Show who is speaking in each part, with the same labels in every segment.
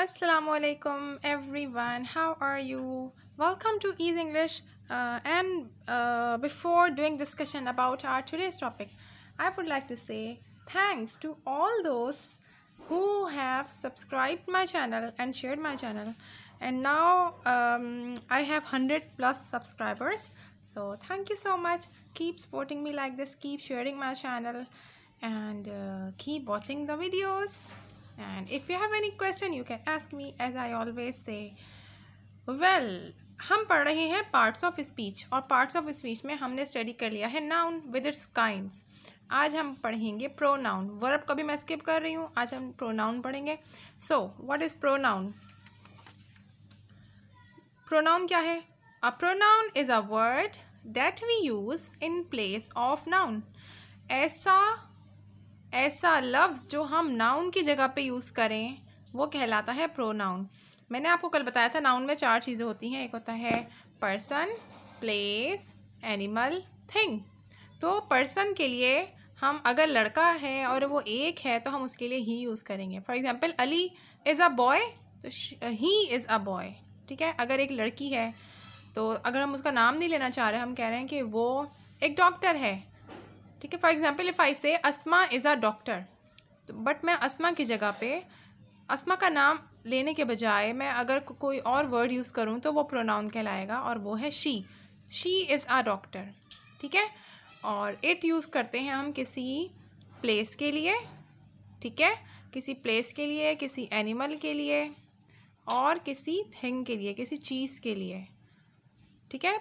Speaker 1: Assalamu alaikum everyone how are you welcome to ease English uh, and uh, before doing discussion about our today's topic I would like to say thanks to all those who have subscribed my channel and shared my channel and now um, I have 100 plus subscribers so thank you so much keep supporting me like this keep sharing my channel and uh, keep watching the videos and if you have any question you can ask me as I always say well हम पढ़ रहे हैं parts of speech और parts of speech में हमने study कर लिया है नाउन विद इट्स काइंड आज हम पढ़ेंगे प्रोनाउन वर्ब कभी मैं स्किप कर रही हूँ आज हम प्रोनाउन पढ़ेंगे so what is pronoun pronoun क्या है a pronoun is a word that we use in place of noun ऐसा ऐसा लफ्ज़ जो हम नाउन की जगह पे यूज़ करें वो कहलाता है प्रोनाउन मैंने आपको कल बताया था नाउन में चार चीज़ें होती हैं एक होता है पर्सन प्लेस एनिमल थिंग तो पर्सन के लिए हम अगर लड़का है और वो एक है तो हम उसके लिए ही यूज़ करेंगे for example Ali is a boy तो ही इज़ अ बॉय ठीक है अगर एक लड़की है तो अगर हम उसका नाम नहीं लेना चाह रहे हम कह रहे हैं कि वो एक डॉक्टर है ठीक है for example if I say Asma is a doctor but मैं असमा की जगह पे असमा का नाम लेने के बजाय मैं अगर को, कोई और वर्ड यूज़ करूँ तो वो प्रोनाउन कहलाएगा और वो है she she is a doctor ठीक है और इट यूज़ करते हैं हम किसी प्लेस के लिए ठीक है किसी प्लेस के लिए किसी एनिमल के लिए और किसी थिंग के लिए किसी चीज़ के लिए ठीक है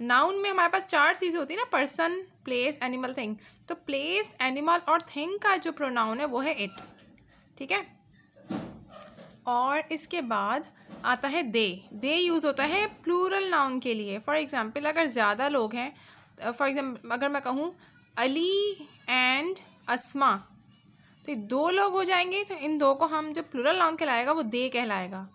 Speaker 1: नाउन में हमारे पास चार चीज़ें होती है ना पर्सन प्लेस एनिमल थिंग तो प्लेस एनिमल और थिंग का जो प्रोनाउन है वो है इट ठीक है और इसके बाद आता है दे दे यूज़ होता है प्लूरल नाउन के लिए फॉर एग्ज़ाम्पल अगर ज़्यादा लोग हैं फॉर एग्ज़ाम्पल अगर मैं कहूँ अली एंड असमा तो दो लोग हो जाएंगे तो इन दो को हम जो प्लूरल नाउन कहलाएगा वो दे कहलाएगा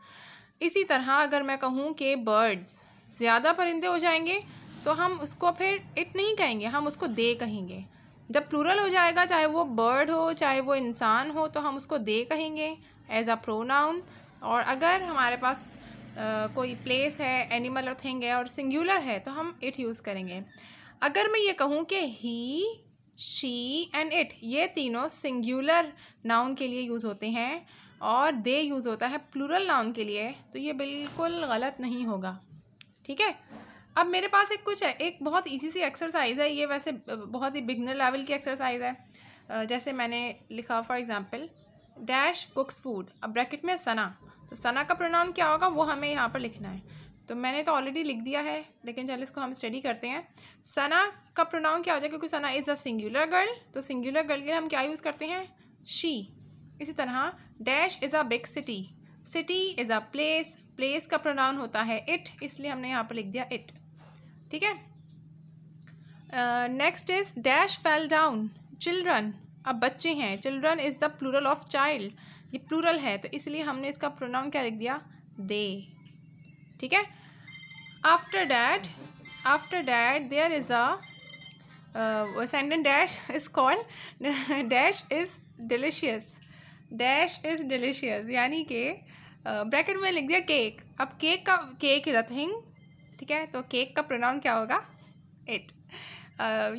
Speaker 1: इसी तरह अगर मैं कहूँ कि बर्ड्स ज़्यादा परिंदे हो जाएंगे तो हम उसको फिर इट नहीं कहेंगे हम उसको दे कहेंगे जब प्लूरल हो जाएगा चाहे वो बर्ड हो चाहे वो इंसान हो तो हम उसको दे कहेंगे एज अ प्रोनाउन और अगर हमारे पास आ, कोई प्लेस है एनिमल और थिंग है और सिंगुलर है तो हम इट यूज़ करेंगे अगर मैं ये कहूँ कि ही शी एंड इट ये तीनों सिंगुलर नाउन के लिए यूज़ होते हैं और दे यूज़ होता है प्लूरल नाउन के लिए तो ये बिल्कुल गलत नहीं होगा ठीक है अब मेरे पास एक कुछ है एक बहुत इजी सी एक्सरसाइज है ये वैसे बहुत ही बिगनर लेवल की एक्सरसाइज है जैसे मैंने लिखा for example dash cooks food अब ब्रैकेट में सना तो सना का प्रोनाउन क्या होगा वो हमें यहाँ पर लिखना है तो मैंने तो ऑलरेडी लिख दिया है लेकिन चल इसको हम स्टडी करते हैं सना का प्रोनाउन क्या हो जाएगा क्योंकि Sana is a singular girl तो सिंगुलर गर्ल के लिए हम क्या यूज़ करते हैं शी इसी तरह dash is a big city city is a place place का प्रोनाउन होता है इट इसलिए हमने यहाँ पर लिख दिया इट ठीक है next is dash fell down children अब बच्चे हैं children is the plural of child ये प्लूरल है तो इसलिए हमने इसका प्रोनाउन क्या लिख दिया दे ठीक है after that after that there is a sentence dash is called dash is delicious dash is delicious यानी कि ब्रैकेट में लिख दिया केक अब केक का केक इज़ अ थिंग ठीक है तो केक का प्रोनाउन क्या होगा it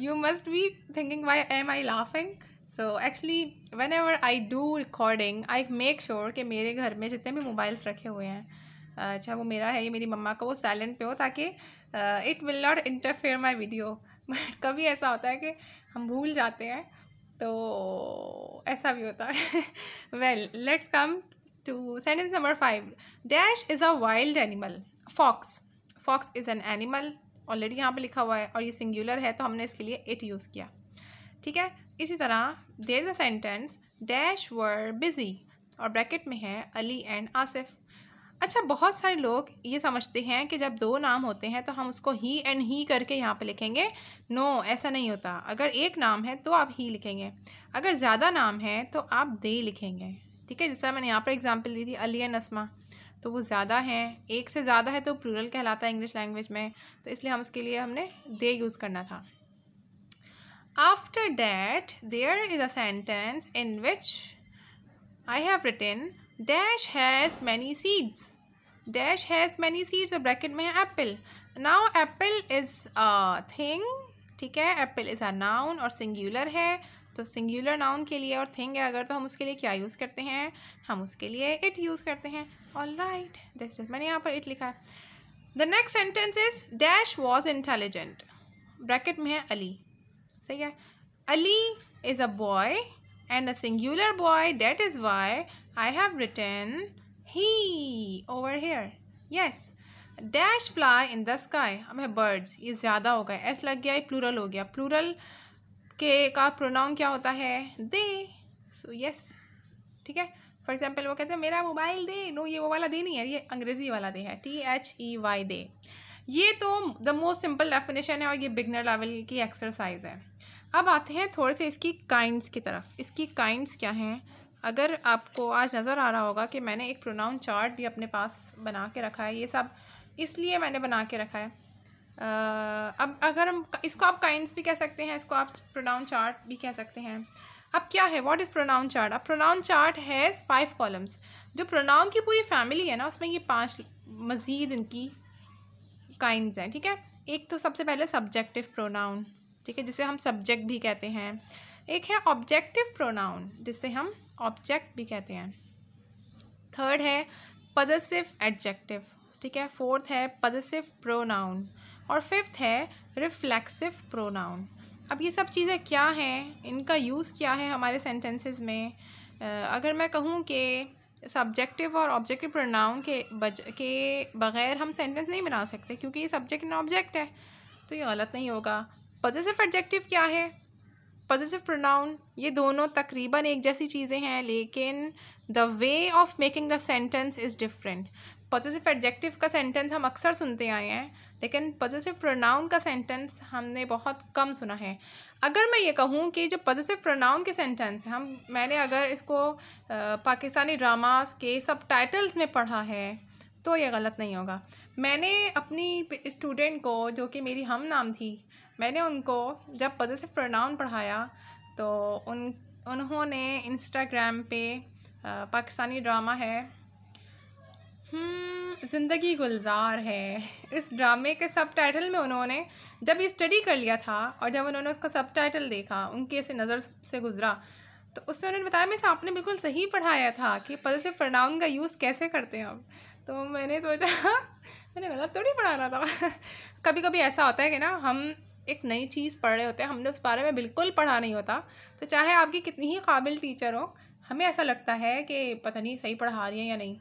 Speaker 1: you must be thinking why am I laughing so actually whenever I do recording I make sure कि मेरे घर में जितने भी मोबाइल्स रखे हुए हैं अच्छा वो मेरा है ये मेरी मम्मा का वो साइलेंट पे हो ताकि it will not interfere my video but कभी ऐसा होता है कि हम भूल जाते हैं तो ऐसा भी होता है well let's come to sentence number 5 dash is a wild animal fox fox is an animal already यहाँ पे लिखा हुआ है और ये सिंगुलर है तो हमने इसके लिए इट यूज़ किया ठीक है इसी तरह there is a sentence dash were busy और ब्रैकेट में है अली एंड आसिफ अच्छा बहुत सारे लोग ये समझते हैं कि जब दो नाम होते हैं तो हम उसको ही एंड ही करके यहाँ पे लिखेंगे नो ऐसा नहीं होता अगर एक नाम है तो आप ही लिखेंगे अगर ज़्यादा नाम है तो आप दे लिखेंगे ठीक है जैसा मैंने यहाँ पर एग्जाम्पल दी थी अली एंड तो वो ज़्यादा हैं एक से ज़्यादा है तो प्लूरल कहलाता है इंग्लिश लैंग्वेज में तो इसलिए हम उसके लिए हमने दे यूज़ करना था after that there is a sentence in which I have written dash has many seeds dash has many seeds और ब्रैकेट में है apple now apple is a thing ठीक है एप्पल इज़ अ नाउन और singular है तो singular noun के लिए और थिंग है अगर तो हम उसके लिए क्या यूज़ करते हैं हम उसके लिए इट यूज़ करते हैं ऑल राइट दिस इज मैंने यहाँ पर इट लिखा है the next sentence is dash was intelligent bracket में है अली सही है Ali is a boy and a singular boy that is why I have written he over here yes dash fly in the sky अब है birds ये ज़्यादा हो गया एस लग गया ये प्लूरल हो गया प्लूरल के का प्रोनाउन क्या होता है दे सो यस ठीक है फॉर एग्जाम्पल वो कहते हैं मेरा मोबाइल दे नो ये वो वाला दे नहीं है ये अंग्रेजी वाला दे है T H E Y they ये तो द मोस्ट सिंपल डेफिनेशन है और ये बिगनर लेवल की एक्सरसाइज है अब आते हैं थोड़े से इसकी काइंड्स की तरफ इसकी काइंड्स क्या हैं अगर आपको आज नज़र आ रहा होगा कि मैंने एक प्रोनाउन चार्ट भी अपने पास बना के रखा है ये सब इसलिए मैंने बना के रखा है अब अगर हम इसको आप काइंड भी कह सकते हैं इसको आप प्रोनाउन चार्ट भी कह सकते हैं अब क्या है व्हाट इज़ प्रोनाउन चार्ट अब pronoun chart has five columns जो प्रोनाउन की पूरी फैमिली है ना उसमें ये पांच मज़ीद इनकी काइंड हैं ठीक है एक तो सबसे पहले सब्जेक्टिव प्रोनाउन ठीक है जिसे हम सब्जेक्ट भी कहते हैं एक है ऑब्जेक्टिव प्रोनाउन जिसे हम ऑब्जेक्ट भी कहते हैं थर्ड है पदसिव एडजेक्टिव ठीक है फोर्थ है पदसिव प्रोनाउन और फिफ्थ है रिफ्लेक्सिव प्रोनाउन अब ये सब चीज़ें क्या हैं इनका यूज़ क्या है हमारे सेंटेंसेस में अगर मैं कहूँ कि सब्जेक्टिव और ऑब्जेक्टिव प्रोनाउन के बज के बगैर हम सेंटेंस नहीं बना सकते क्योंकि ये सब्जेक्ट एंड ऑब्जेक्ट है तो ये गलत नहीं होगा पॉजिटिव एडजेक्टिव क्या है पॉजिटिव प्रोनाउन ये दोनों तकरीबन एक जैसी चीज़ें हैं लेकिन the way of making the sentence is different positive adjective का सेंटेंस हम अक्सर सुनते आए हैं लेकिन पॉजिटिव प्रोनाउन का सेंटेंस हमने बहुत कम सुना है अगर मैं ये कहूँ कि जो पॉजिटिव प्रोनाउन के सेंटेंस हम मैंने अगर इसको पाकिस्तानी ड्रामास के सब टाइटल्स में पढ़ा है तो ये गलत नहीं होगा मैंने अपनी स्टूडेंट को जो कि मेरी हम नाम थी मैंने उनको जब पॉजिटिव प्रोनाउन पढ़ाया तो उन उन्होंने इंस्टाग्राम पे पाकिस्तानी ड्रामा है हम्म, ज़िंदगी गुलजार है इस ड्रामे के सब टाइटल में उन्होंने जब ये स्टडी कर लिया था और जब उन्होंने उसका सब टाइटल देखा उनकी ऐसे नज़र से गुजरा तो उसमें उन्होंने बताया मैं आपने बिल्कुल सही पढ़ाया था कि पल से प्रोनाउन का यूज़ कैसे करते हैं आप तो मैंने सोचा मैंने गलत तो नहीं पढ़ाना था कभी कभी ऐसा होता है कि ना हम एक नई चीज़ पढ़ रहे होते हैं हमने उस बारे में बिल्कुल पढ़ा नहीं होता तो चाहे आपकी कितनी ही काबिल टीचर हो हमें ऐसा लगता है कि पता नहीं सही पढ़ा रही है या नहीं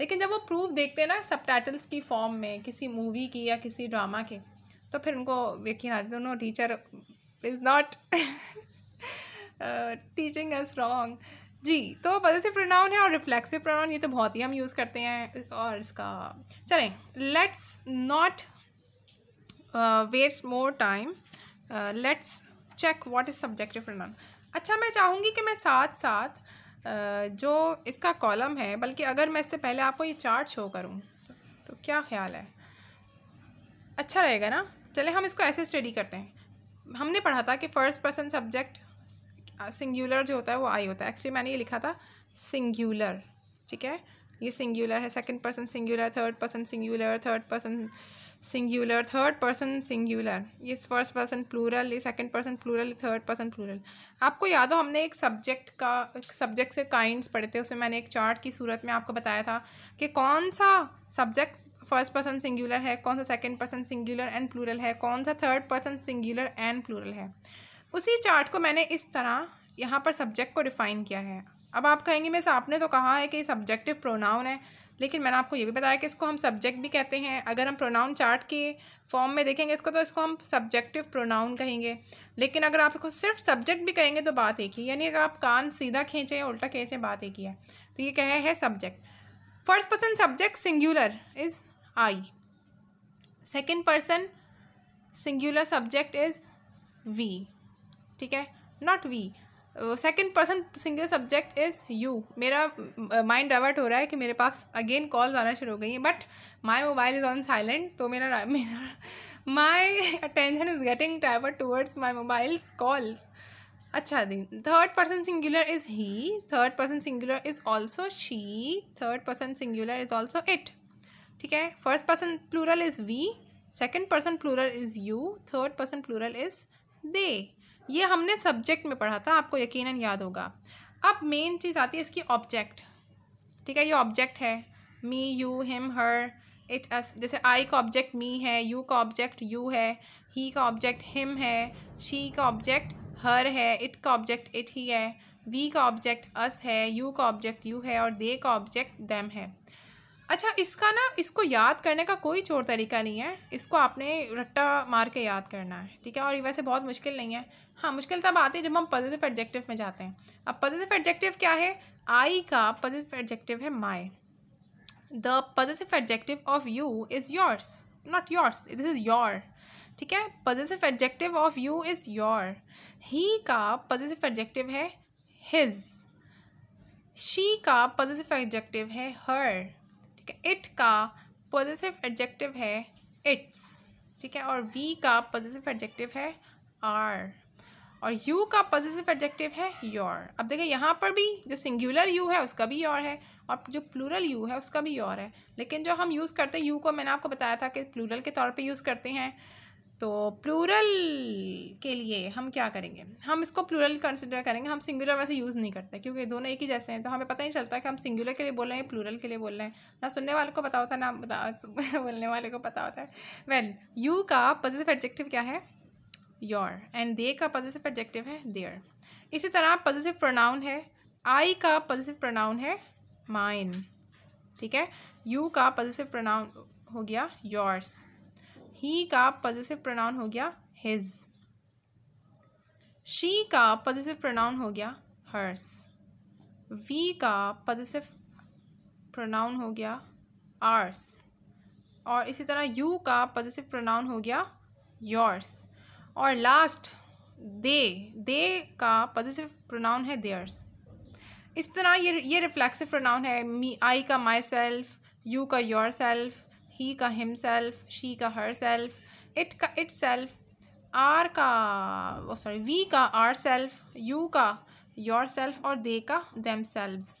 Speaker 1: लेकिन जब वो प्रूफ देखते हैं ना सब टाइटल्स की फॉर्म में किसी मूवी की या किसी ड्रामा के तो फिर उनको यकीन आते no teacher is not teaching as wrong जी तो पॉजिटिव प्रोनाउन है और रिफ्लेक्सिव प्रोनाउन ये तो बहुत ही हम यूज़ करते हैं और इसका चलें let's not waste more time let's check what is subjective pronoun अच्छा मैं चाहूँगी कि मैं साथ साथ जो इसका कॉलम है बल्कि अगर मैं इससे पहले आपको ये चार्ट शो करूँ तो क्या ख्याल है अच्छा रहेगा ना चले हम इसको ऐसे स्टडी करते हैं हमने पढ़ा था कि फ़र्स्ट पर्सन सब्जेक्ट सिंगुलर जो होता है वो आई होता है एक्चुअली मैंने ये लिखा था सिंगुलर ठीक है ये सिंगुलर है second person singular third person singular third person singular third person singular ये फर्स्ट पर्सन प्लूरल ये second person plural third person plural आपको याद हो हमने एक सब्जेक्ट का सब्जेक्ट से काइंड्स पढ़े थे उसमें मैंने एक चार्ट की सूरत में आपको बताया था कि कौन सा सब्जेक्ट फर्स्ट पर्सन सिंगुलर है कौन सा second person singular and plural है कौन सा third person singular and plural है उसी चार्ट को मैंने इस तरह यहाँ पर सब्जेक्ट को डिफ़ाइन किया है अब आप कहेंगे मिस आपने तो कहा है कि सब्जेक्टिव प्रोनाउन है लेकिन मैंने आपको ये भी बताया कि इसको हम सब्जेक्ट भी कहते हैं अगर हम प्रोनाउन चार्ट के फॉर्म में देखेंगे इसको तो इसको हम सब्जेक्टिव प्रोनाउन कहेंगे लेकिन अगर आप इसको सिर्फ सब्जेक्ट भी कहेंगे तो बात एक ही यानी अगर आप कान सीधा खींचें उल्टा खींचें बात एक ही है तो ये कहे है subject first person subject singular is I second person singular subject is we ठीक है not we second person single subject is you मेरा माइंड डाइवर्ट हो रहा है कि मेरे पास अगेन कॉल आना शुरू हो गई हैं but my mobile is on silent तो मेरा मेरा my attention is getting divert towards my mobiles calls अच्छा दिन third person singular is he third person singular is also she third person singular is also it ठीक है first person plural is we second person plural is you third person plural is they ये हमने subject में पढ़ा था आपको यकीनन याद होगा अब मेन चीज़ आती है इसकी ऑब्जेक्ट ठीक है ये ऑब्जेक्ट है me you him her it us जैसे आई का ऑब्जेक्ट मी है यू का ऑब्जेक्ट यू है ही का ऑब्जेक्ट हिम है शी का ऑब्जेक्ट हर है इट का ऑब्जेक्ट इट ही है वी का ऑब्जेक्ट अस है यू का ऑब्जेक्ट यू है और दे का ऑब्जेक्ट दैम है अच्छा इसका ना इसको याद करने का कोई चोर तरीका नहीं है इसको आपने रट्टा मार के याद करना है ठीक है और ये वैसे बहुत मुश्किल नहीं है हाँ मुश्किल तब आती है जब हम पॉजिटिव एडजेक्टिव में जाते हैं अब पॉजिटिव एडजेक्टिव क्या है आई का पॉजिटिव एडजेक्टिव है my the positive adjective of you is yours not yours this is your ठीक है positive adjective of you is your he का पॉजिटिव एडजेक्टिव है हिज शी का पॉजिटिव एडजेक्टिव है हर ठीक है इट का पॉजिटिव एडजेक्टिव है इट्स ठीक है और वी का पॉजिटिव एडजेक्टिव है आर और यू का पॉजिटिव एडजेक्टिव है योर अब देखिए यहाँ पर भी जो सिंगुलर यू है उसका भी योर है और जो प्लूरल यू है उसका भी योर है लेकिन जो हम यूज़ करते हैं यू को मैंने आपको बताया था कि प्लूरल के तौर पे यूज़ करते हैं तो प्लूरल के लिए हम क्या करेंगे हम इसको प्लूरल कंसिडर करेंगे हम सिंगुलर वैसे यूज़ नहीं करते क्योंकि दोनों एक ही जैसे हैं तो हमें पता नहीं चलता कि हम सिंगुलर के लिए बोल रहे हैं प्लूरल के लिए बोल रहे हैं ना सुनने वाले को पता होता है ना बोलने वाले को पता होता है वेल यू का पॉजिटिव एडजेक्टिव क्या है योर एंड दे का पॉजिटिव एडजेक्टिव है देयर इसी तरह पॉजिटिव प्रोनाउन है आई का पॉजिटिव प्रोनाउन है माइन ठीक है यू का पॉजिटिव प्रोनाउन हो गया योर्स ही का पॉजिटिव प्रोनाउन हो गया हिज शी का पॉजिटिव प्रोनाउन हो गया हर्स वी का पॉजिटिव प्रोनाउन हो गया आर्स और इसी तरह यू का पॉजिटिव प्रोनाउन हो गया योर्स और लास्ट दे दे का पॉजिटिव प्रोनाउन है देयर्स इस तरह ये ये रिफ्लेक्सिव प्रोनाउन है मी आई का माई सेल्फ यू का योर सेल्फ ही का हिम सेल्फ शी का हर सेल्फ इट का इट सेल्फ आर का सॉरी oh, वी का आर सेल्फ यू का योर सेल्फ और दे का देम सेल्व्स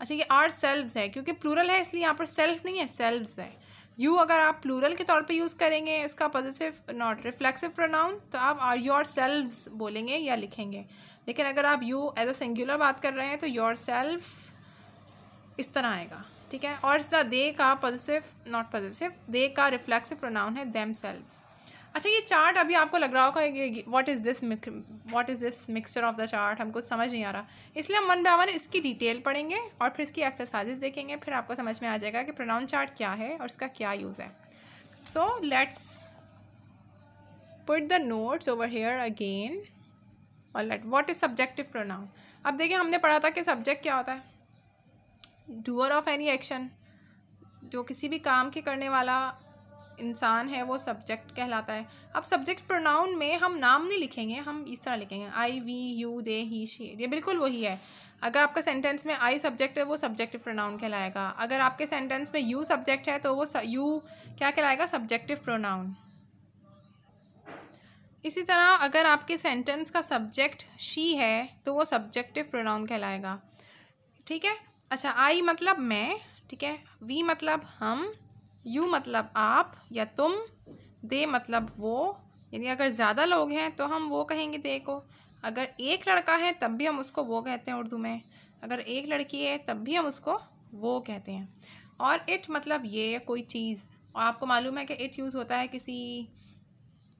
Speaker 1: अच्छा ये आर सेल्व्स है क्योंकि प्लूरल है इसलिए यहाँ पर सेल्फ नहीं है सेल्व्स है यू अगर आप प्लूरल के तौर पे यूज़ करेंगे इसका पॉजिटिव नॉट रिफ्लेक्सिव प्रोनाउन तो आप आर योर सेल्व्स बोलेंगे या लिखेंगे लेकिन अगर आप यू एज अ सिंगुलर बात कर रहे हैं तो योर सेल्फ इस तरह आएगा ठीक है और दे का पॉजिटिव नॉट पॉजिटिव दे का रिफ्लेक्सिव प्रोनाउन है देम सेल्व्स अच्छा ये चार्ट अभी आपको लग रहा होगा कि what is this what is this mixture of the chart हमको समझ नहीं आ रहा इसलिए हम वन बाय वन इसकी डिटेल पढ़ेंगे और फिर इसकी एक्सरसाइजेज देखेंगे फिर आपको समझ में आ जाएगा कि प्रोनाउन चार्ट क्या है और इसका क्या यूज़ है so let's put the notes over here again और let what is subjective pronoun अब देखिए हमने पढ़ा था कि सब्जेक्ट क्या होता है डूअर ऑफ एनी एक्शन जो किसी भी काम के करने वाला इंसान है वो सब्जेक्ट कहलाता है अब सब्जेक्ट प्रोनाउन में हम नाम नहीं लिखेंगे हम इस तरह लिखेंगे I we you they he she ये बिल्कुल वही है अगर आपका सेंटेंस में आई सब्जेक्ट है वो सब्जेक्टिव प्रोनाउन कहलाएगा अगर आपके सेंटेंस में यू सब्जेक्ट है तो वो यू क्या कहलाएगा सब्जेक्टिव प्रोनाउन इसी तरह अगर आपके सेंटेंस का सब्जेक्ट शी है तो वो सब्जेक्टिव प्रोनाउन कहलाएगा ठीक है अच्छा आई मतलब मैं ठीक है वी मतलब हम यू मतलब आप या तुम दे मतलब वो यानी अगर ज़्यादा लोग हैं तो हम वो कहेंगे दे को अगर एक लड़का है तब भी हम उसको वो कहते हैं उर्दू में अगर एक लड़की है तब भी हम उसको वो कहते हैं और इट मतलब ये कोई चीज़ और आपको मालूम है कि इट यूज़ होता है किसी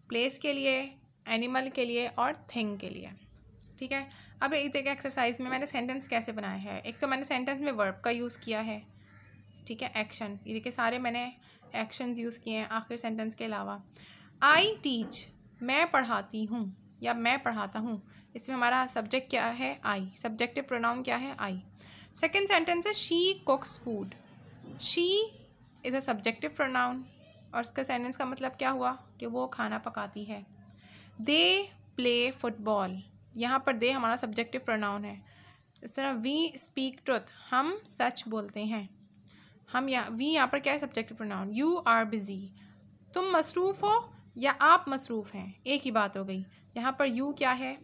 Speaker 1: प्लेस के लिए एनिमल के लिए और थिंग के लिए ठीक है अब एक देखिए एक्सरसाइज में मैंने सेंटेंस कैसे बनाया है एक तो मैंने सेंटेंस में वर्ब का यूज़ किया है ठीक है एक्शन ये देखिए सारे मैंने एक्शन यूज़ किए हैं आखिर सेंटेंस के अलावा आई टीच मैं पढ़ाती हूँ या मैं पढ़ाता हूँ इसमें हमारा सब्जेक्ट क्या है आई सब्जेक्टिव प्रोनाउन क्या है आई सेकेंड सेंटेंस है she cooks food she is a subjective pronoun और इसका सेंटेंस का मतलब क्या हुआ कि वो खाना पकाती है दे प्ले फुटबॉल यहाँ पर दे हमारा सब्जेक्टिव प्रोनाउन है इस तरह वी स्पीक ट्रुथ हम सच बोलते हैं हम यहाँ वी यहाँ पर क्या है subjective pronoun you are busy तुम मसरूफ़ हो या आप मसरूफ़ हैं एक ही बात हो गई यहाँ पर यू क्या है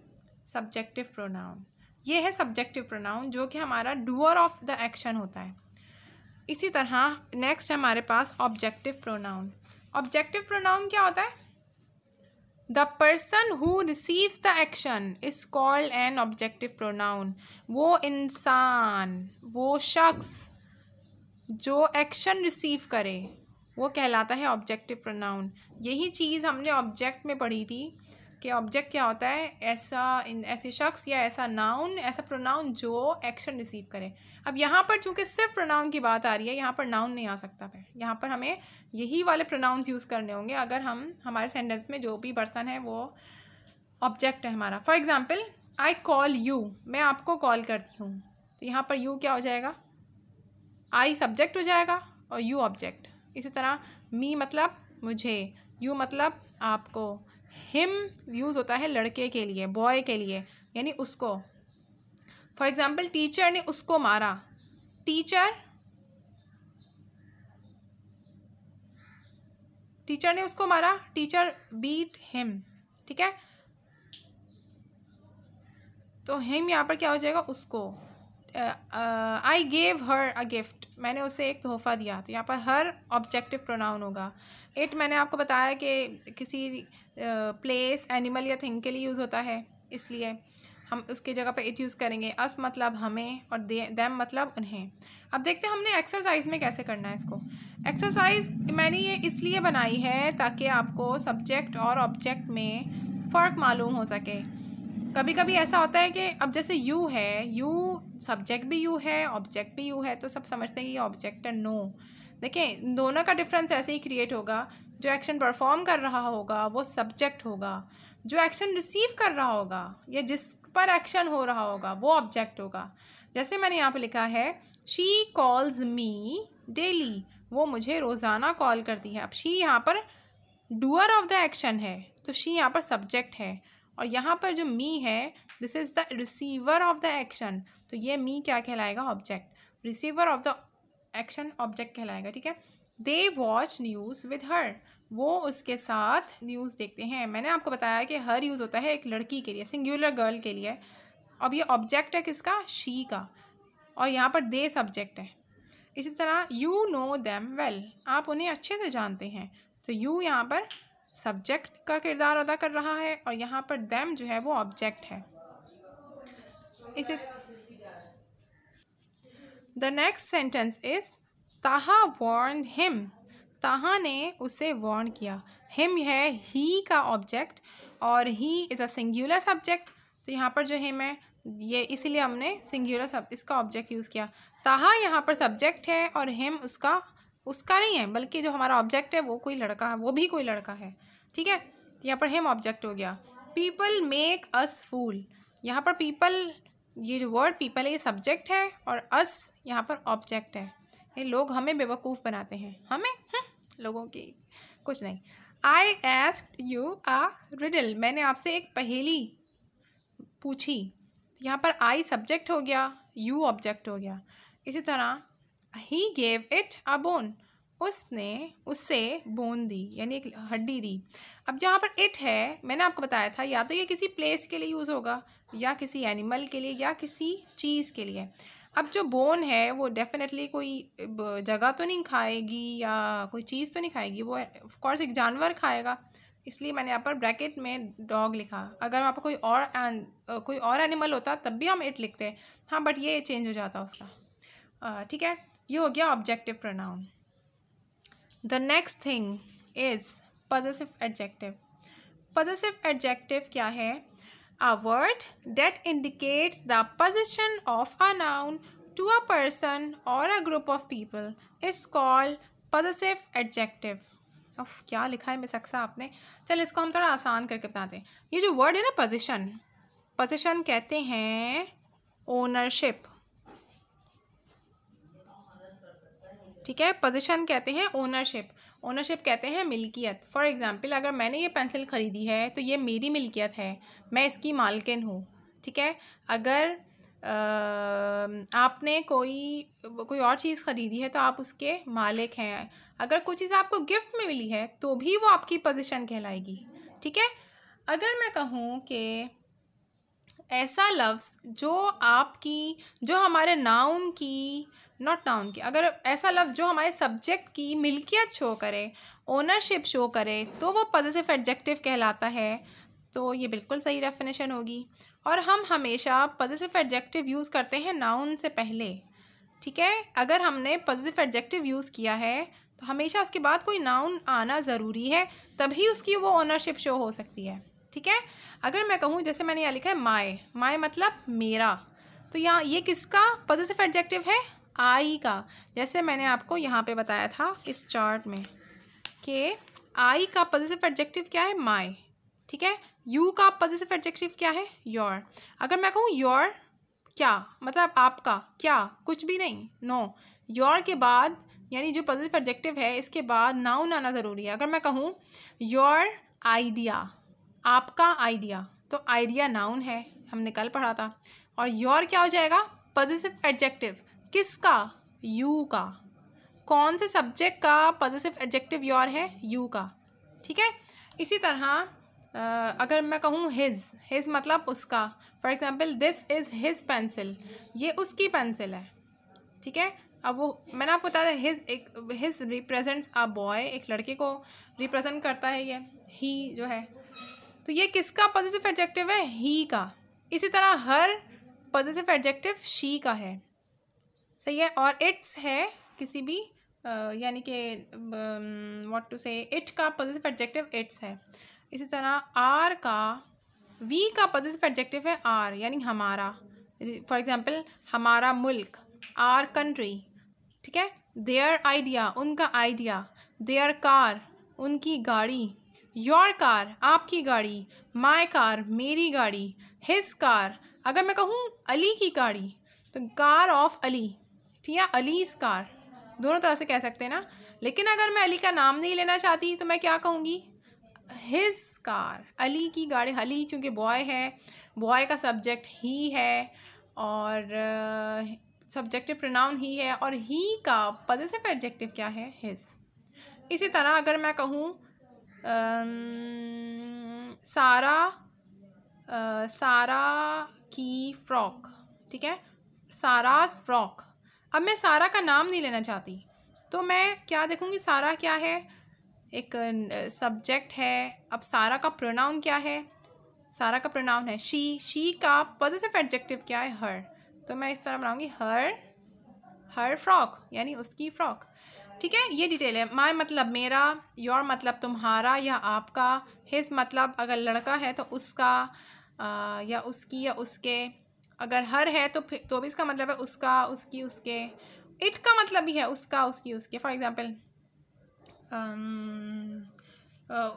Speaker 1: सब्जेक्टिव प्रोनाउन ये है सब्जेक्टिव प्रोनाउन जो कि हमारा डूअर ऑफ द एक्शन होता है इसी तरह नेक्स्ट है हमारे पास ऑब्जेक्टिव प्रोनाउन ऑब्जेक्टिव प्रोनाउन क्या होता है the person who receives the action is called an objective pronoun वो इंसान वो शख्स जो एक्शन रिसीव करे वो कहलाता है ऑब्जेक्टिव प्रोनाउन यही चीज़ हमने ऑब्जेक्ट में पढ़ी थी कि ऑब्जेक्ट क्या होता है ऐसा इन ऐसे शख्स या ऐसा नाउन ऐसा प्रोनाउन जो एक्शन रिसीव करे अब यहाँ पर चूंकि सिर्फ प्रोनाउन की बात आ रही है यहाँ पर नाउन नहीं आ सकता फिर यहाँ पर हमें यही वाले प्रोनाउंस यूज़ करने होंगे अगर हम हमारे सेंटेंस में जो भी पर्सन है वो ऑब्जेक्ट है हमारा for example I call you मैं आपको कॉल करती हूँ तो यहाँ पर यू क्या हो जाएगा आई सब्जेक्ट हो जाएगा और यू ऑब्जेक्ट इसी तरह मी मतलब मुझे यू मतलब आपको हिम यूज़ होता है लड़के के लिए बॉय के लिए यानी उसको फॉर एग्ज़ाम्पल टीचर ने उसको मारा टीचर टीचर ने उसको मारा टीचर बीट हिम ठीक है तो हिम यहाँ पर क्या हो जाएगा उसको I gave her a gift मैंने उसे एक तोहफ़ा दिया तो यहाँ पर हर ऑब्जेक्टिव प्रोनाउन होगा इट मैंने आपको बताया कि किसी प्लेस uh, एनिमल या थिंग के लिए यूज़ होता है इसलिए हम उसके जगह पर इट यूज़ करेंगे अस मतलब हमें और देम मतलब उन्हें अब देखते हैं हमने एक्सरसाइज में कैसे करना है इसको एक्सरसाइज मैंने ये इसलिए बनाई है ताकि आपको सब्जेक्ट और ऑब्जेक्ट में फ़र्क मालूम हो सके कभी कभी ऐसा होता है कि अब जैसे यू है यू सब्जेक्ट भी यू है ऑब्जेक्ट भी यू है तो सब समझते हैं कि ऑब्जेक्ट एंड नो देखें दोनों का डिफरेंस ऐसे ही क्रिएट होगा जो एक्शन परफॉर्म कर रहा होगा वो सब्जेक्ट होगा जो एक्शन रिसीव कर रहा होगा या जिस पर एक्शन हो रहा होगा वो ऑब्जेक्ट होगा जैसे मैंने यहाँ पे लिखा है शी कॉल्स मी डेली वो मुझे रोज़ाना कॉल करती है अब शी यहाँ पर डूअर ऑफ द एक्शन है तो शी यहाँ पर सब्जेक्ट है और यहाँ पर जो मी है this is the receiver of the action तो ये मी क्या कहलाएगा object receiver of the action object कहलाएगा ठीक है they watch news with her वो उसके साथ न्यूज़ देखते हैं मैंने आपको बताया कि हर यूज़ होता है एक लड़की के लिए सिंगुलर गर्ल के लिए अब ये ऑब्जेक्ट है किसका शी का और यहाँ पर दे सब्जेक्ट है इसी तरह यू नो दैम वेल आप उन्हें अच्छे से जानते हैं तो यू यहाँ पर सब्जेक्ट का किरदार अदा कर रहा है और यहाँ पर दैम जो है वो ऑब्जेक्ट है इसे the next sentence is Taha warned him Taha ने उसे वॉर्न किया हिम है ही का ऑब्जेक्ट और he is a singular subject तो यहाँ पर जो हिम है ये इसीलिए हमने सिंगुलर सब इसका ऑब्जेक्ट यूज़ किया ताहा यहाँ पर सब्जेक्ट है और हिम उसका उसका नहीं है बल्कि जो हमारा ऑब्जेक्ट है वो कोई लड़का है वो भी कोई लड़का है ठीक है यहाँ पर हेम ऑब्जेक्ट हो गया पीपल मेक अस फूल यहाँ पर पीपल ये जो वर्ड पीपल है ये सब्जेक्ट है और अस यहाँ पर ऑब्जेक्ट है ये लोग हमें बेवकूफ़ बनाते हैं हमें हम्म, लोगों की कुछ नहीं I ask you a riddle मैंने आपसे एक पहेली पूछी यहाँ पर आई सब्जेक्ट हो गया यू ऑब्जेक्ट हो गया इसी तरह he gave it a bone उसने उससे बोन दी यानी एक हड्डी दी अब जहाँ पर इट है मैंने आपको बताया था या तो ये किसी प्लेस के लिए यूज़ होगा या किसी एनिमल के लिए या किसी चीज़ के लिए अब जो बोन है वो डेफिनेटली कोई जगह तो नहीं खाएगी या कोई चीज़ तो नहीं खाएगी वो ऑफकोर्स एक जानवर खाएगा इसलिए मैंने यहाँ पर ब्रैकेट में डॉग लिखा अगर वहाँ पर कोई और कोई और एनिमल होता तब भी हम इट लिखते हैं हाँ बट ये चेंज हो जाता उसका ठीक है ये हो गया objective pronoun the next thing is possessive adjective possessive adjective क्या है a word that indicates the position of a noun to a person और a group of people is call possessive adjective अफ क्या लिखा है मिस अक्सा आपने चल इसको हम थोड़ा आसान करके बताते हैं ये जो वर्ड है ना पोजिशन पोजिशन कहते हैं ओनरशिप ठीक है पोजिशन कहते हैं ओनरशिप ओनरशिप कहते हैं मिल्कियत फॉर एग्ज़ाम्पल अगर मैंने ये पेंसिल ख़रीदी है तो ये मेरी मिल्कियत है मैं इसकी मालकिन हूँ ठीक है अगर आ, आपने कोई कोई और चीज़ ख़रीदी है तो आप उसके मालिक हैं अगर कोई चीज़ आपको गिफ्ट में मिली है तो भी वो आपकी पोजीशन कहलाएगी ठीक है अगर मैं कहूँ कि ऐसा लफ्ज़ जो आपकी जो हमारे नाउन की नॉट नाउन की अगर ऐसा लफ्ज़ जो हमारे सब्जेक्ट की मिल्कियत शो करे ओनरशिप शो करे तो वो पॉजिटिव एडजेक्टिव कहलाता है तो ये बिल्कुल सही डेफिनेशन होगी और हम हमेशा पॉजिटिव एडजेक्टिव यूज़ करते हैं नाउन से पहले ठीक है अगर हमने पॉजिटिव एडजेक्टिव यूज़ किया है तो हमेशा उसके बाद कोई नाउन आना ज़रूरी है तभी उसकी वो ओनरशिप शो हो सकती है ठीक है अगर मैं कहूँ जैसे मैंने यहाँ लिखा है माए माए मतलब मेरा तो यहाँ ये किसका पॉजिटिव एडजेक्टिव है आई का जैसे मैंने आपको यहाँ पे बताया था इस चार्ट में कि आई का पॉजिटिव एडजेक्टिव क्या है माय ठीक है यू का पॉजिटिव एडजेक्टिव क्या है योर अगर मैं कहूँ योर क्या मतलब आपका क्या कुछ भी नहीं नो no. योर के बाद यानी जो पॉजिटिव एडजेक्टिव है इसके बाद नाउन आना ज़रूरी है अगर मैं कहूँ योर आइडिया आपका आइडिया तो आइडिया नाउन है हमने कल पढ़ा था और योर क्या हो जाएगा पॉजिटिव एडजेक्टिव किसका यू का कौन से सब्जेक्ट का पॉजिटिव एडजेक्टिव योर है यू का ठीक है इसी तरह अगर मैं कहूँ हिज हिज मतलब उसका for example this is his pencil ये उसकी पेंसिल है ठीक है अब वो मैंने आपको बताया हिज एक हिज रिप्रेजेंट्स अ बॉय एक लड़के को रिप्रेजेंट करता है ये ही जो है तो ये किसका पॉजिटिव एडजेक्टिव है ही का इसी तरह हर पॉजिटिव एडजेक्टिव शी का है सही है और इट्स है किसी भी यानी कि व्हाट टू से इट का पॉजिटिव एडजेक्टिव इट्स है इसी तरह आर का वी का पॉजिटिव एडजेक्टिव है आर यानी हमारा फॉर एग्ज़ाम्पल हमारा मुल्क आर कंट्री ठीक है देयर आइडिया उनका आइडिया देयर कार उनकी गाड़ी योर कार आपकी गाड़ी माय कार मेरी गाड़ी हिज कार अगर मैं कहूँ अली की गाड़ी तो कार ऑफ अली ठीक है अली स्कार दोनों तरह से कह सकते हैं ना लेकिन अगर मैं अली का नाम नहीं लेना चाहती तो मैं क्या कहूँगी हिज कार अली की गाड़ी अली चूँकि बॉय है बॉय का सब्जेक्ट ही है और सब्जेक्टिव प्रोनाउन ही है और ही का पॉजिटिव एडजेक्टिव क्या है हिज इसी तरह अगर मैं कहूँ सारा आ, सारा की फ्रॉक ठीक है साराज फ्रॉक अब मैं सारा का नाम नहीं लेना चाहती तो मैं क्या देखूँगी सारा क्या है एक सब्जेक्ट है अब सारा का प्रोनाउन क्या है सारा का प्रोनाउन है शी शी का पॉजिटिव एडजेक्टिव क्या है हर तो मैं इस तरह बनाऊँगी हर हर फ्रॉक यानी उसकी फ्रॉक ठीक है ये डिटेल है माय मतलब मेरा योर मतलब तुम्हारा या आपका हिज मतलब अगर लड़का है तो उसका आ, या उसकी या उसके अगर हर है तो फिर तो भी इसका मतलब है उसका उसकी उसके इट का मतलब भी है उसका उसकी उसके फॉर एग्ज़ाम्पल um, uh,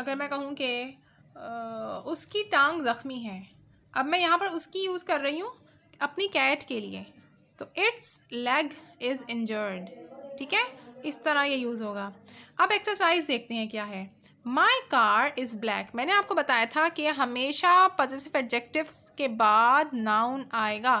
Speaker 1: अगर मैं कहूँ कि uh, उसकी टांग ज़ख्मी है अब मैं यहाँ पर उसकी यूज़ कर रही हूँ अपनी कैट के लिए तो इट्स लेग इज़ इंजर्ड ठीक है इस तरह ये यूज़ होगा अब एक्सरसाइज देखते हैं क्या है माई कार इज़ ब्लैक मैंने आपको बताया था कि हमेशा पॉजिटिव एडजेक्टिव्स के बाद नाउन आएगा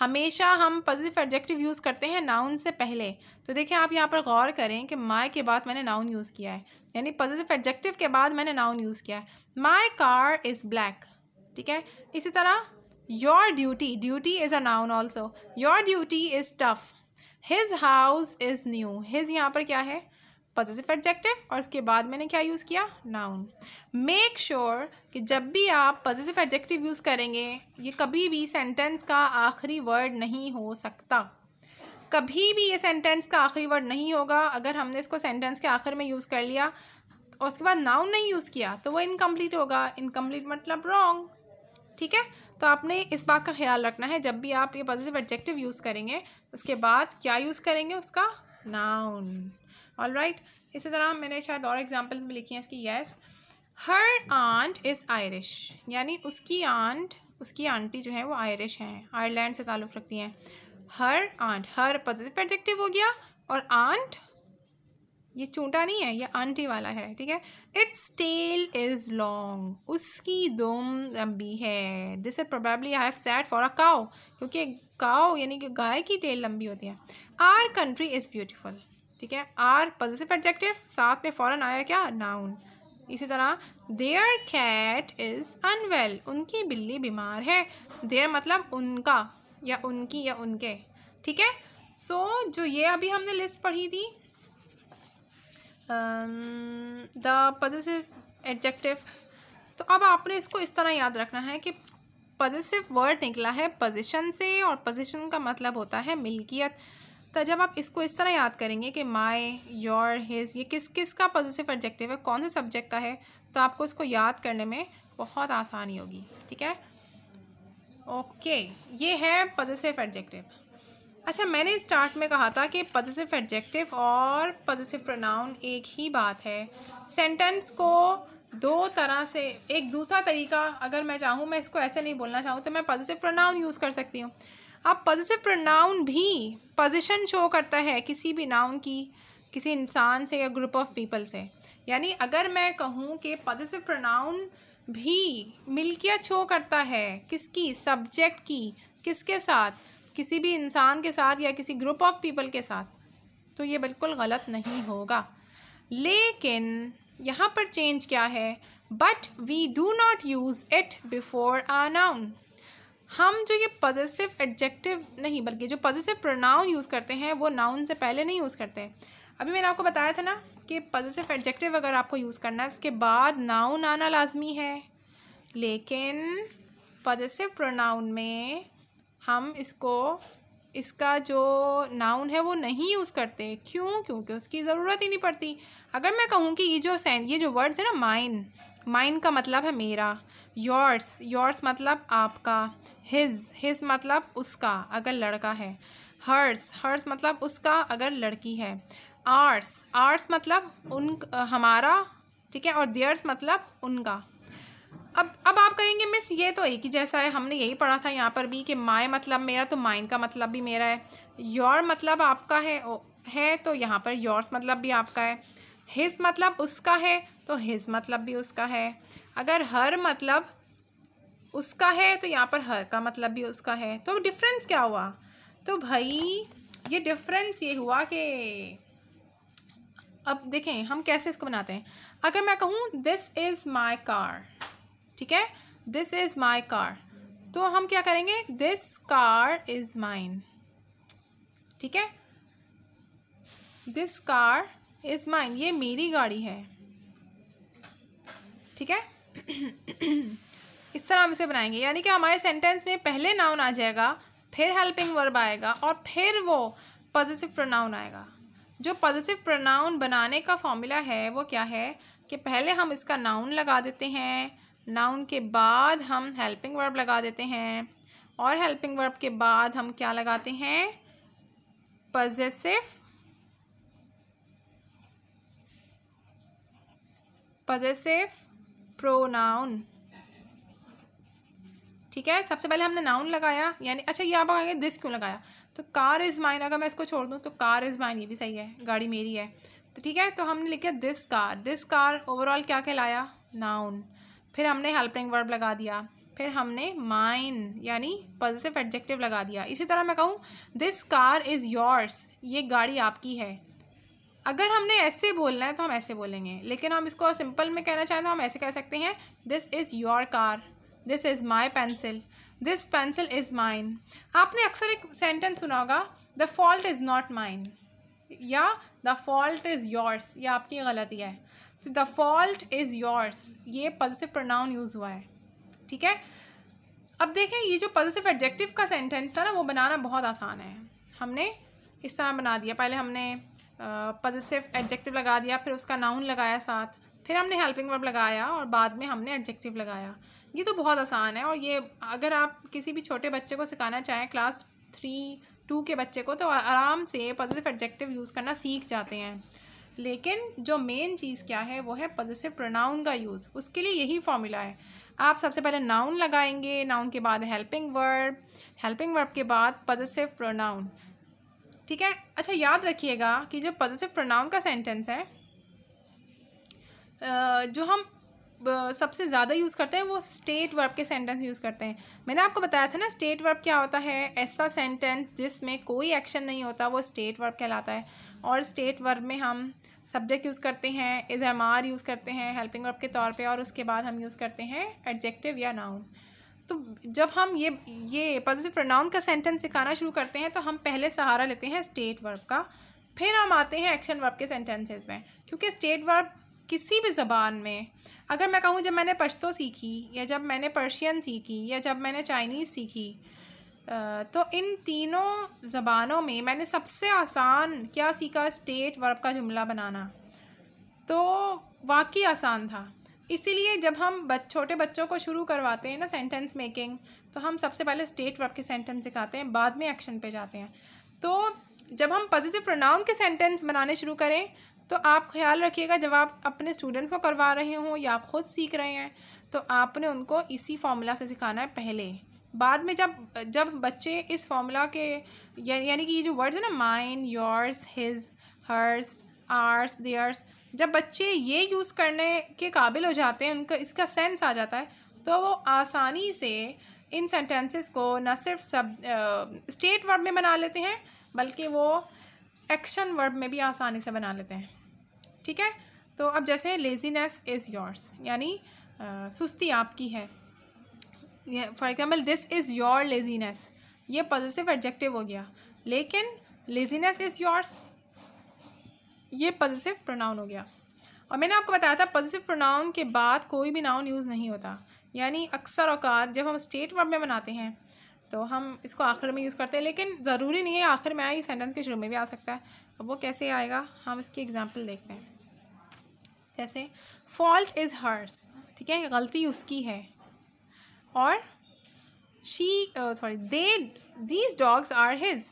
Speaker 1: हमेशा हम पॉजिटिव एडजेक्टिव यूज़ करते हैं नाउन से पहले तो देखिए आप यहाँ पर गौर करें कि माई के बाद मैंने नाउन यूज़ किया है यानी पॉजिटिव एडजेक्टिव के बाद मैंने नाउन यूज़ किया है माई कार इज़ ब्लैक ठीक है इसी तरह your duty duty is a noun also your duty is tough his house is new his यहाँ पर क्या है पॉजिटिव एडजेक्टिव और इसके बाद मैंने क्या यूज़ किया नाउन मेक श्योर कि जब भी आप पॉजिटिव एडजेक्टिव यूज़ करेंगे ये कभी भी सेंटेंस का आखिरी वर्ड नहीं हो सकता कभी भी ये सेंटेंस का आखिरी वर्ड नहीं होगा अगर हमने इसको सेंटेंस के आखिर में यूज़ कर लिया और उसके बाद नाउन नहीं यूज़ किया तो वो इनकम्प्लीट होगा इनकम्प्लीट मतलब रॉन्ग ठीक है तो आपने इस बात का ख्याल रखना है जब भी आप ये पॉजिटिव एडजेक्टिव यूज़ करेंगे उसके बाद क्या यूज़ करेंगे उसका नाउन ऑल राइट इसी तरह मैंने शायद और एग्जाम्पल्स भी लिखी हैं इसकी yes her aunt is Irish यानी उसकी आंट उसकी आंटी जो है वो आयरिश हैं आयरलैंड से ताल्लुक़ रखती हैं her aunt her positive adjective हो गया और आंट ये चूंटा नहीं है ये आंटी वाला है ठीक है इट्स टेल इज़ लॉन्ग उसकी दुम लंबी है this is probably I have said for a cow क्योंकि काओ यानी कि गाय की टेल लंबी होती है आर कंट्री इज़ ब्यूटिफुल ठीक है आर पॉजिटिव एडजेक्टिव साथ में फ़ौरन आया क्या नाउन इसी तरह देयर कैट इज़ अनवेल उनकी बिल्ली बीमार है देयर मतलब उनका या उनकी या उनके ठीक है सो so, जो ये अभी हमने लिस्ट पढ़ी थी द पॉजिटिव एडजेक्टिव तो अब आपने इसको इस तरह याद रखना है कि पॉजिटिव वर्ड निकला है पोजिशन से और पोजिशन का मतलब होता है मिल्कियत तो जब आप इसको इस तरह याद करेंगे कि माई योर हिज ये किस किस का पॉजिटिव एडजेक्टिव है कौन से सब्जेक्ट का है तो आपको इसको याद करने में बहुत आसानी होगी ठीक है ओके ये है पॉजिटिव एडजेक्टिव अच्छा मैंने स्टार्ट में कहा था कि पॉजिटिव एडजेक्टिव और पॉजिटिव प्रोनाउन एक ही बात है सेंटेंस को दो तरह से एक दूसरा तरीका अगर मैं चाहूँ मैं इसको ऐसे नहीं बोलना चाहूँ तो मैं पॉजिटिव प्रोनाउन यूज़ कर सकती हूँ अब पॉजिटिव प्रोनाउन भी पोजिशन शो करता है किसी भी नाउन की किसी इंसान से या ग्रुप ऑफ पीपल से यानी अगर मैं कहूँ कि पॉजिटिव प्रोनाउन भी मिल्कियत शो करता है किसकी सब्जेक्ट की किसके साथ किसी भी इंसान के साथ या किसी ग्रुप ऑफ पीपल के साथ तो ये बिल्कुल गलत नहीं होगा लेकिन यहाँ पर चेंज क्या है but we do not use it before a noun हम जो ये पॉजिटिव एडजेक्टिव नहीं बल्कि जो पॉजिटिव प्रोनाउन यूज़ करते हैं वो नाउन से पहले नहीं यूज़ करते हैं अभी मैंने आपको बताया था ना कि पॉजिटिव एडजेक्टिव अगर आपको यूज़ करना है उसके बाद नाउन आना लाजमी है लेकिन पॉजिटिव प्रोनाउन में हम इसको इसका जो नाउन है वो नहीं यूज़ करते क्यों क्योंकि उसकी ज़रूरत ही नहीं पड़ती अगर मैं कहूँ कि ये जो सेंड ये जो वर्ड्स है ना माइन माइन का मतलब है मेरा योर्स योर्स मतलब आपका हिज हिज मतलब उसका अगर लड़का है हर्स हर्स मतलब उसका अगर लड़की है आर्ट्स आर्ट्स मतलब उन हमारा ठीक है और देयर्स मतलब उनका अब अब आप कहेंगे मिस ये तो एक ही जैसा है हमने यही पढ़ा था यहाँ पर भी कि माए मतलब मेरा तो माइन का मतलब भी मेरा है योर मतलब आपका है है तो यहाँ पर योर्स मतलब भी आपका है हिज मतलब उसका है तो हिज मतलब भी उसका है अगर हर मतलब उसका है तो यहाँ पर हर का मतलब भी उसका है तो डिफरेंस क्या हुआ तो भाई ये डिफरेंस ये हुआ कि अब देखें हम कैसे इसको बनाते हैं अगर मैं कहूँ दिस इज़ माई कार ठीक है दिस इज़ माई कार तो हम क्या करेंगे दिस कार इज़ माइन ठीक है दिस कार इज़ माइन ये मेरी गाड़ी है ठीक है इस तरह हम इसे बनाएंगे यानी कि हमारे सेंटेंस में पहले नाउन आ जाएगा फिर हेल्पिंग वर्ब आएगा और फिर वो पॉजिटिव प्रोनाउन आएगा जो पॉजिटिव प्रोनाउन बनाने का फॉर्मूला है वो क्या है कि पहले हम इसका नाउन लगा देते हैं नाउन के बाद हम हेल्पिंग वर्ब लगा देते हैं और हेल्पिंग वर्ब के बाद हम क्या लगाते हैं पजेसिव पजेसिव प्रोनाउन ठीक है सबसे पहले हमने नाउन लगाया यानी अच्छा ये आप कहेंगे दिस क्यों लगाया तो कार इज़ माइन अगर मैं इसको छोड़ दूँ तो कार इज़ माइन ये भी सही है गाड़ी मेरी है तो ठीक है तो हमने लिखा this car this car overall क्या कहलाया नाउन फिर हमने हेल्पिंग वर्ब लगा दिया फिर हमने माइन यानी पॉजिटिव एडजेक्टिव लगा दिया इसी तरह मैं कहूँ दिस कार इज़ योर्स ये गाड़ी आपकी है अगर हमने ऐसे बोलना है तो हम ऐसे बोलेंगे लेकिन हम इसको सिंपल में कहना चाहें तो हम ऐसे कह सकते हैं this is your car this is my pencil this pencil is mine आपने अक्सर एक सेंटेंस सुना होगा the fault is not mine या द फॉल्ट इज़ योर्स या आपकी गलती है तो द फॉल्ट इज़ योर्स ये पॉजिटिव प्रोनाउन यूज़ हुआ है ठीक है अब देखें ये जो पॉजिटिव एडजेक्टिव का सेंटेंस था ना वो बनाना बहुत आसान है हमने इस तरह बना दिया पहले हमने पॉजिटिव एडजेक्टिव लगा दिया फिर उसका नाउन लगाया साथ फिर हमने हेल्पिंग वर्ब लगाया और बाद में हमने एडजेक्टिव लगाया ये तो बहुत आसान है और ये अगर आप किसी भी छोटे बच्चे को सिखाना चाहें क्लास थ्री टू के बच्चे को तो आराम से पॉजिटिव एडजेक्टिव यूज़ करना सीख जाते हैं लेकिन जो मेन चीज़ क्या है वो है पॉजिटिव प्रोनाउन का यूज़ उसके लिए यही फॉर्मूला है आप सबसे पहले नाउन लगाएंगे नाउन के बाद हेल्पिंग वर्ब हेल्पिंग वर्ब के बाद पॉजिटिव प्रोनाउन ठीक है अच्छा याद रखिएगा कि जो पॉजिटिव प्रोनाउन का सेंटेंस है जो हम सबसे ज़्यादा यूज़ करते हैं वो स्टेट वर्ब के सेंटेंस यूज़ करते हैं मैंने आपको बताया था ना स्टेट वर्ब क्या होता है ऐसा सेंटेंस जिसमें कोई एक्शन नहीं होता वो स्टेट वर्ब कहलाता है और स्टेट वर्ब में हम सब्जेक्ट यूज़ करते हैं इज एम आर यूज़ करते हैं हेल्पिंग वर्ब के तौर पे और उसके बाद हम यूज़ करते हैं एडजेक्टिव या नाउन तो जब हम ये ये पॉजिटिव प्रोनाउन का सेंटेंस सिखाना शुरू करते हैं तो हम पहले सहारा लेते हैं स्टेट वर्ब का फिर हम आते हैं एक्शन वर्ब के सेंटेंसेस में क्योंकि स्टेट वर्ब किसी भी ज़बान में अगर मैं कहूँ जब मैंने पश्तो सीखी या जब मैंने पर्शियन सीखी या जब मैंने चाइनीज़ सीखी तो इन तीनों ज़बानों में मैंने सबसे आसान क्या सीखा स्टेट वर्ब का जुमला बनाना तो वाकई आसान था इसीलिए जब हम बच छोटे बच्चों को शुरू करवाते हैं ना सेंटेंस मेकिंग तो हम सबसे पहले स्टेट वर्ब के सेंटेंस सिखाते हैं बाद में एक्शन पे जाते हैं तो जब हम पॉजिटिव प्रोनाउन के सेंटेंस बनाने शुरू करें तो आप ख्याल रखिएगा जब आप अपने स्टूडेंट्स को करवा रहे हों या आप ख़ुद सीख रहे हैं तो आपने उनको इसी फार्मूला से सिखाना है पहले बाद में जब जब बच्चे इस फॉर्मूला के या, यानी कि ये जो वर्ड्स है ना mine yours his hers ours theirs जब बच्चे ये यूज़ करने के काबिल हो जाते हैं उनका इसका सेंस आ जाता है तो वो आसानी से इन सेंटेंसेस को न सिर्फ सब स्टेट वर्ब में बना लेते हैं बल्कि वो एक्शन वर्ब में भी आसानी से बना लेते हैं ठीक है तो अब जैसे लेजीनेस इज़ योर्स यानी सुस्ती आपकी है for example this is your laziness ये पॉजिटिव एडजेक्टिव हो गया लेकिन लेजीनेस इज़ योर्स ये पॉजिटिव प्रोनाउन हो गया और मैंने आपको बताया था पॉजिटिव प्रोनाउन के बाद कोई भी नाउन यूज़ नहीं होता यानी अक्सर अवकात जब हम स्टेट वर्ड में बनाते हैं तो हम इसको आखिर में यूज़ करते हैं लेकिन ज़रूरी नहीं है आखिर में आए ये सेंटेंस के शुरू में भी आ सकता है अब वो कैसे आएगा हम इसकी एग्ज़ाम्पल देखते हैं जैसे फॉल्ट इज़ हर्स ठीक है गलती उसकी है और she sorry they these dogs are his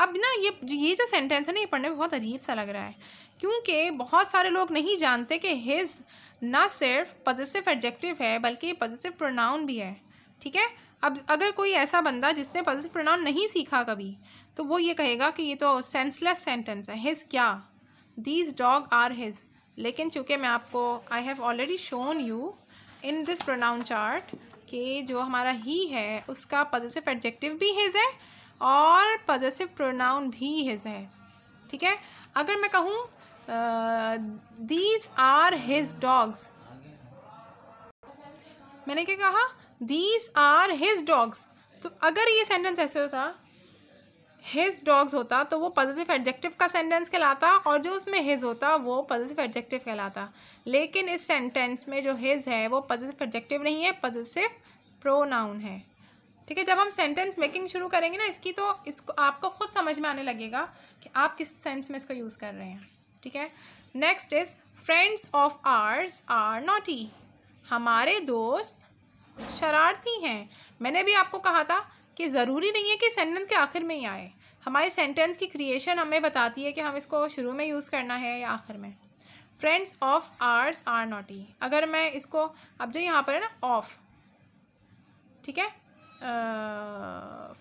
Speaker 1: अब ना ये ये जो सेंटेंस है ना ये पढ़ने में बहुत अजीब सा लग रहा है क्योंकि बहुत सारे लोग नहीं जानते कि हिज ना सिर्फ पॉजिटिव एडजेक्टिव है बल्कि पॉजिटिव प्रोनाउन भी है ठीक है अब अगर कोई ऐसा बंदा जिसने पॉजिटिव प्रोनाउन नहीं सीखा कभी तो वो ये कहेगा कि ये तो सेंसलेस सेंटेंस है हिज क्या दीज डॉग आर हिज लेकिन चूँकि मैं आपको I have already shown you in this pronoun chart कि जो हमारा ही है उसका पदसिव एडजेक्टिव भी हिज है और पदसिव प्रोनाउन भी हिज है ठीक है अगर मैं कहूँ दीज आर हिज डॉग्स मैंने क्या कहा दीज आर हिज डॉग्स तो अगर ये सेंटेंस ऐसे होता हिज डॉग्स होता तो वो पॉजिटिव एडजेक्टिव का सेंटेंस कहलाता और जो उसमें हिज होता वो पॉजिटिव एडजेक्टिव कहलाता लेकिन इस सेंटेंस में जो हिज है वो पॉजिटिव एडजेक्टिव नहीं है पॉजिटिव प्रोनाउन है ठीक है जब हम सेंटेंस मेकिंग शुरू करेंगे ना इसकी तो इसको आपको खुद समझ में आने लगेगा कि आप किस सेंस में इसको यूज़ कर रहे हैं ठीक है next is friends of ours are naughty हमारे दोस्त शरारती हैं मैंने भी आपको कहा था कि ज़रूरी नहीं है कि सेंटेंस के आखिर में ही आए हमारे सेंटेंस की क्रिएशन हमें बताती है कि हम इसको शुरू में यूज़ करना है या आखिर में friends of ours are not ई अगर मैं इसको अब जो यहाँ पर है ना ऑफ ठीक है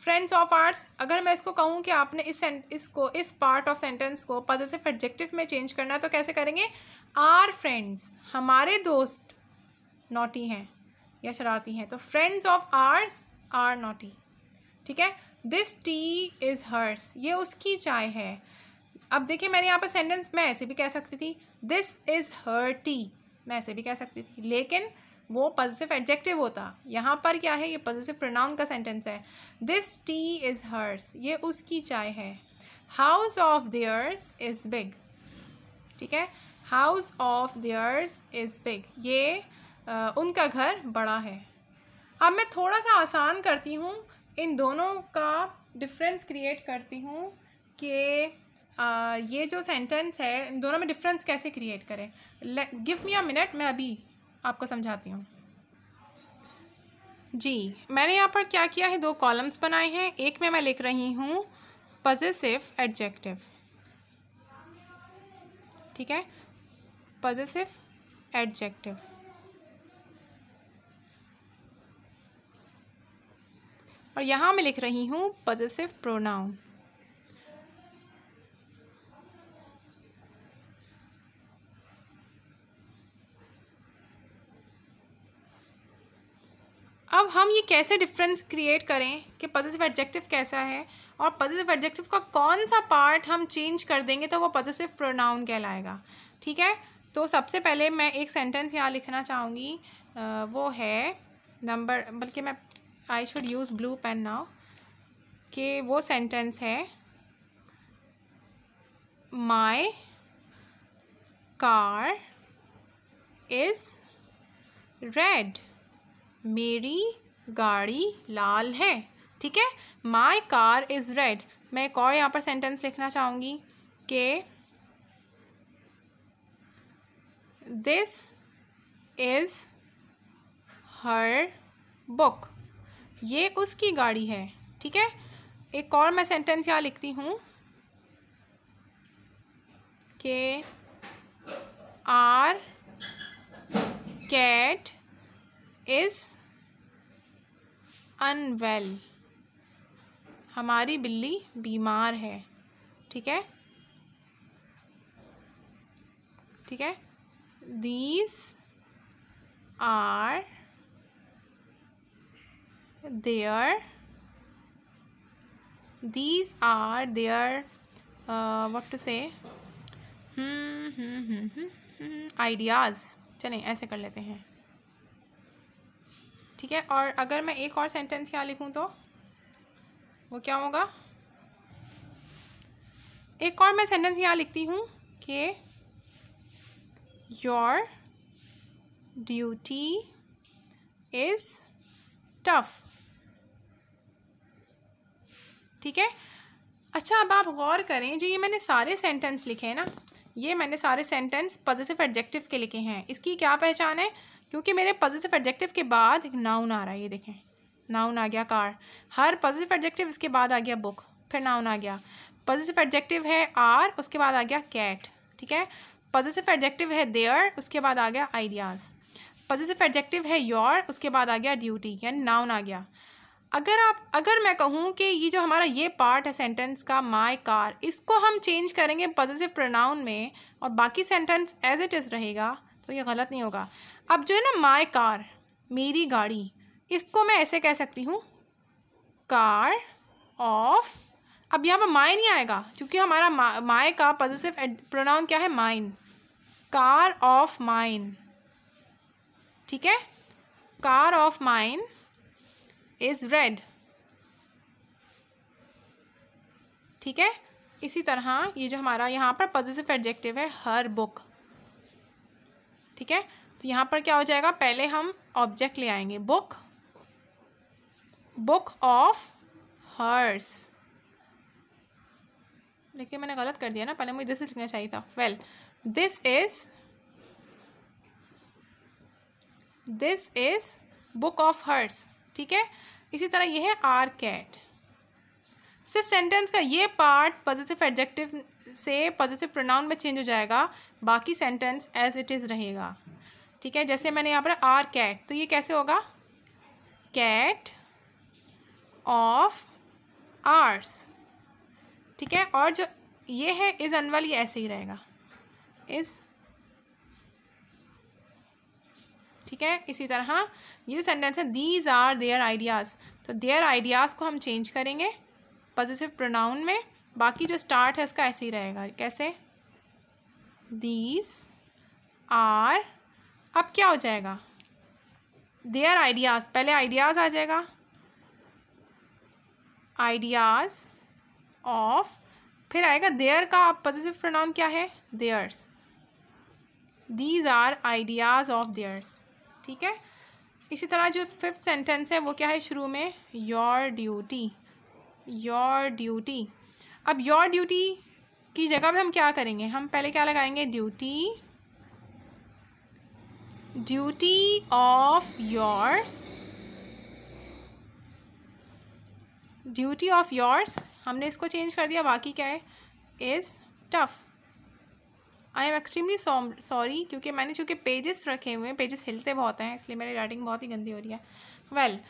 Speaker 1: फ्रेंड्स ऑफ आर्ट्स अगर मैं इसको कहूँ कि आपने इस इसको इस पार्ट ऑफ सेंटेंस को पॉजिटिव एडजेक्टिव में चेंज करना है तो कैसे करेंगे आर फ्रेंड्स हमारे दोस्त नोटी हैं या शरारती हैं तो friends of ours are naughty ठीक है दिस टी इज़ हर्स ये उसकी चाय है अब देखिए मैंने यहाँ पर सेंटेंस मैं ऐसे भी कह सकती थी दिस इज़ हर टी मैं ऐसे भी कह सकती थी लेकिन वो पॉजिटिव एडजेक्टिव होता यहाँ पर क्या है ये पॉजिटिव प्रोनाउन का सेंटेंस है दिस टी इज़ हर्स ये उसकी चाय है house of theirs is big ठीक है house of theirs is big ये आ, उनका घर बड़ा है अब मैं थोड़ा सा आसान करती हूँ इन दोनों का डिफरेंस क्रिएट करती हूँ कि ये जो सेंटेंस है इन दोनों में डिफरेंस कैसे क्रिएट करें गिव मी अ मिनट मैं अभी आपको समझाती हूँ जी मैंने यहाँ पर क्या किया है दो कॉलम्स बनाए हैं एक में मैं लिख रही हूँ पजेसिव एडजेक्टिव ठीक है पजेसिव एडजेक्टिव और यहाँ मैं लिख रही हूँ पदसिव प्रोनाउन अब हम ये कैसे डिफरेंस क्रिएट करें कि पदसिव एडजेक्टिव कैसा है और पदसिव एडजेक्टिव का कौन सा पार्ट हम चेंज कर देंगे तो वो पदसिव प्रोनाउन कहलाएगा ठीक है तो सबसे पहले मैं एक सेंटेंस यहाँ लिखना चाहूँगी वो है नंबर बल्कि मैं I should use blue pen now के वो सेंटेंस है माई कार इज़ रेड मेरी गाड़ी लाल है ठीक है माई कार इज़ रेड मैं एक और यहाँ पर सेंटेंस लिखना चाहूँगी कि दिस इज़ हर बुक ये उसकी गाड़ी है ठीक है एक और मैं सेंटेंस यहाँ लिखती हूँ के आर कैट इज़ अनवेल हमारी बिल्ली बीमार है ठीक है ठीक है these are their these are their what to say ideas चले ऐसे कर लेते हैं ठीक है और अगर मैं एक और सेंटेंस यहाँ लिखूँ तो वो क्या होगा एक और मैं सेंटेंस यहाँ लिखती हूँ कि योर ड्यूटी इज़ टफ़ ठीक है अच्छा अब आप गौर करें जो ये मैंने सारे सेंटेंस लिखे हैं ना ये मैंने सारे सेंटेंस पॉजिटिव एडजेक्टिव के लिखे हैं इसकी क्या पहचान है क्योंकि मेरे पॉजिटिव एडजेक्टिव के बाद नाउन आ रहा है ये देखें नाउन आ गया कार हर पॉजिटिव एडजेक्टिव इसके बाद आ गया बुक फिर नाउन आ गया पॉजिटिव एडजेक्टिव है आर उसके बाद आ गया कैट ठीक है पॉजिटिव एडजेक्टिव है देयर उसके बाद आ गया आइडियाज़ पॉजिटिव एडजेक्टिव है योर उसके बाद आ गया ड्यूटी यानी नाउन आ गया अगर आप अगर मैं कहूँ कि ये जो हमारा ये पार्ट है सेंटेंस का माई कार इसको हम चेंज करेंगे पॉजिटिव प्रोनाउन में और बाकी सेंटेंस एज इट इज़ रहेगा तो ये गलत नहीं होगा अब जो है ना माई कार मेरी गाड़ी इसको मैं ऐसे कह सकती हूँ कार ऑफ अब यहाँ पर माई नहीं आएगा क्योंकि हमारा माई का पॉजिटिव प्रोनाउन क्या है माइन कार ऑफ माइन ठीक है car of mine is red ठीक है इसी तरह ये जो हमारा यहाँ पर पॉजिटिव एडजेक्टिव है हर बुक ठीक है तो यहाँ पर क्या हो जाएगा पहले हम ऑब्जेक्ट ले आएंगे बुक बुक ऑफ हर्स देखिए मैंने गलत कर दिया ना पहले मुझे दिस लिखना चाहिए था well this is this is book of hers ठीक है इसी तरह ये है आर कैट सिर्फ सेंटेंस का ये पार्ट पॉजिटिव एडजेक्टिव से पॉजिटिव प्रोनाउन में चेंज हो जाएगा बाकी सेंटेंस एज इट इज़ रहेगा ठीक है जैसे मैंने यहाँ पर आर कैट तो ये कैसे होगा कैट ऑफ आर्स ठीक है और जो ये है इज अनवल ये ऐसे ही रहेगा इज ठीक है इसी तरह ये सेंटेंस है दीज आर देयर आइडियाज़ तो देयर आइडियाज़ को हम चेंज करेंगे पॉजिटिव प्रोनाउन में बाकी जो स्टार्ट है इसका ऐसे ही रहेगा कैसे दीज आर अब क्या हो जाएगा देयर आइडियाज़ पहले आइडियाज़ आ जाएगा आइडियाज़ ऑफ फिर आएगा देयर का आप पॉजिटिव प्रोनाउन क्या है theirs these are ideas of theirs ठीक है इसी तरह जो फिफ्थ सेंटेंस है वो क्या है शुरू में योर ड्यूटी योर ड्यूटी अब योर ड्यूटी की जगह पे हम क्या करेंगे हम पहले क्या लगाएंगे duty duty of yours duty of yours हमने इसको चेंज कर दिया बाकी क्या है is tough I am extremely sorry क्योंकि मैंने चूँकि पेजेस रखे हुए हैं पेजेस हिलते बहुत हैं इसलिए मेरी राइटिंग बहुत ही गंदी हो रही है वेल well,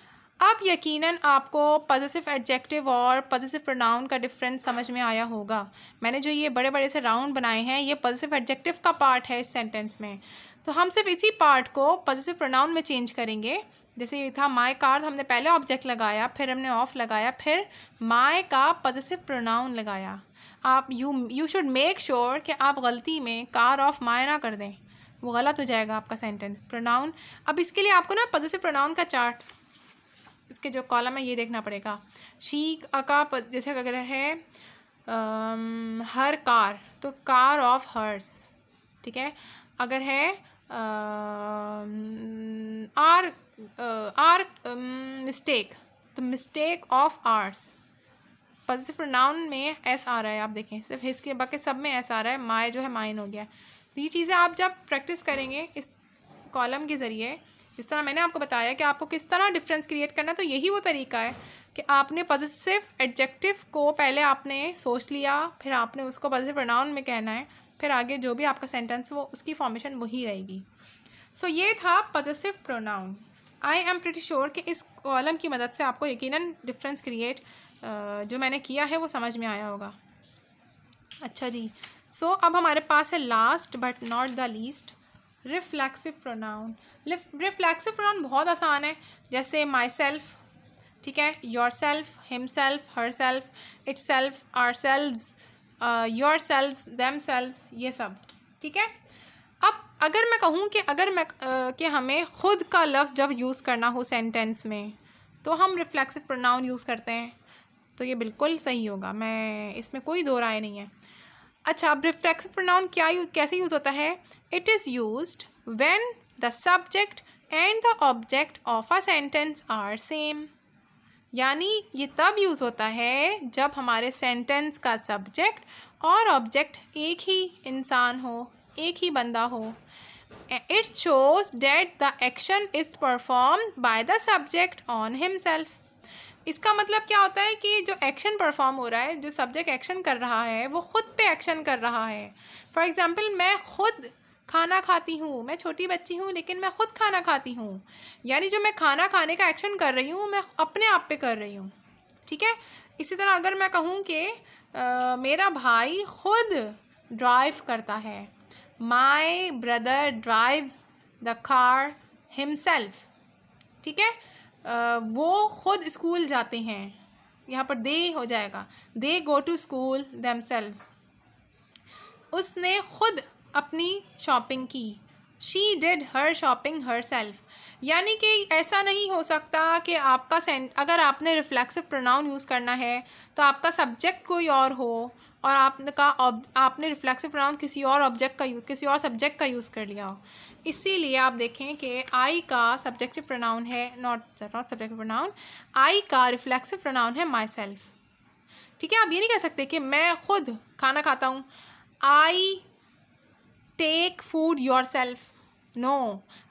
Speaker 1: अब यकीनन आपको पॉजिटिव एडजेक्टिव और पॉजिटिव प्रोनाउन का डिफरेंस समझ में आया होगा मैंने जो ये बड़े बड़े से राउंड बनाए हैं ये पॉजिटिव एडजेक्टिव का पार्ट है इस सेंटेंस में तो हम सिर्फ इसी पार्ट को पॉजिटिव प्रोनाउन में चेंज करेंगे जैसे ये था माय कार तो हमने पहले ऑब्जेक्ट लगाया फिर हमने ऑफ लगाया फिर माय का पॉजिटिव प्रोनाउन लगाया आप you you should make sure कि आप गलती में कार ऑफ माय ना कर दें वो गलत हो जाएगा आपका सेंटेंस प्रोनाउन अब इसके लिए आपको ना से प्रोनाउन का चार्ट इसके जो कॉलम है ये देखना पड़ेगा शी पद जैसे अगर है आम, हर कार तो कार ऑफ हर्स ठीक है अगर है आर आर मिस्टेक तो mistake of ours positive pronoun में एस आ रहा है आप देखें सिर्फ हिस के बाकी सब में एस आ रहा है माए जो है माइन हो गया तो ये चीज़ें आप जब प्रैक्टिस करेंगे इस कॉलम के ज़रिए जिस तरह मैंने आपको बताया कि आपको किस तरह डिफरेंस क्रिएट करना तो यही वो तरीका है कि आपने पॉजिटिव एडजेक्टिव को पहले आपने सोच लिया फिर आपने उसको पॉजिटिव प्रोनाउन में कहना है फिर आगे जो भी आपका सेंटेंस वो उसकी फॉर्मेशन वही रहेगी सो so, ये था positive pronoun I am pretty sure कि इस कॉलम की मदद से आपको यकीनन डिफरेंस क्रिएट जो मैंने किया है वो समझ में आया होगा अच्छा जी सो so, अब हमारे पास है last but not the least reflexive pronoun reflexive pronoun बहुत आसान है जैसे माई सेल्फ ठीक है yourself himself herself itself ourselves yourselves themselves ये सब ठीक है अब अगर मैं कहूँ कि अगर मैं कि हमें ख़ुद का लफ्ज़ जब यूज़ करना हो सेंटेंस में तो हम रिफ्लैक्सिव प्रोनाउन यूज़ करते हैं तो ये बिल्कुल सही होगा मैं इसमें कोई दो राय नहीं है अच्छा अब रिफ्लेक्सिव प्रोनाउन क्या यू कैसे यूज़ होता है it is use when the subject and the object of a sentence are same यानी ये तब यूज़ होता है जब हमारे सेंटेंस का सब्जेक्ट और ऑब्जेक्ट एक ही इंसान हो एक ही बंदा हो it shows that the action is perform by the subject on himself इसका मतलब क्या होता है कि जो एक्शन परफॉर्म हो रहा है जो सब्जेक्ट एक्शन कर रहा है वो ख़ुद पे एक्शन कर रहा है फॉर एग्ज़ाम्पल मैं ख़ुद खाना खाती हूँ मैं छोटी बच्ची हूँ लेकिन मैं ख़ुद खाना खाती हूँ यानी जो मैं खाना खाने का एक्शन कर रही हूँ मैं अपने आप पे कर रही हूँ ठीक है इसी तरह अगर मैं कहूँ कि मेरा भाई ख़ुद ड्राइव करता है my brother drives the car himself ठीक है वो ख़ुद स्कूल जाते हैं यहाँ पर दे हो जाएगा they go to school them उसने ख़ुद अपनी शॉपिंग की she did her shopping herself यानी कि ऐसा नहीं हो सकता कि आपका सेंट अगर आपने रिफ्लेक्सिव प्रोनाउन यूज़ करना है तो आपका सब्जेक्ट कोई और हो और आपने कहा आपने रिफ्लेक्सिव प्रोनाउन किसी और ऑब्जेक्ट का यूज़ किसी और सब्जेक्ट का यूज़ कर लिया हो इसीलिए आप देखें कि आई का सब्जेक्टिव प्रोनाउन है not not subjective pronoun I का रिफ्लेक्सिव प्रोनाउन है माई सेल्फ ठीक है आप ये नहीं कह सकते कि मैं खुद खाना खाता हूँ I take food yourself no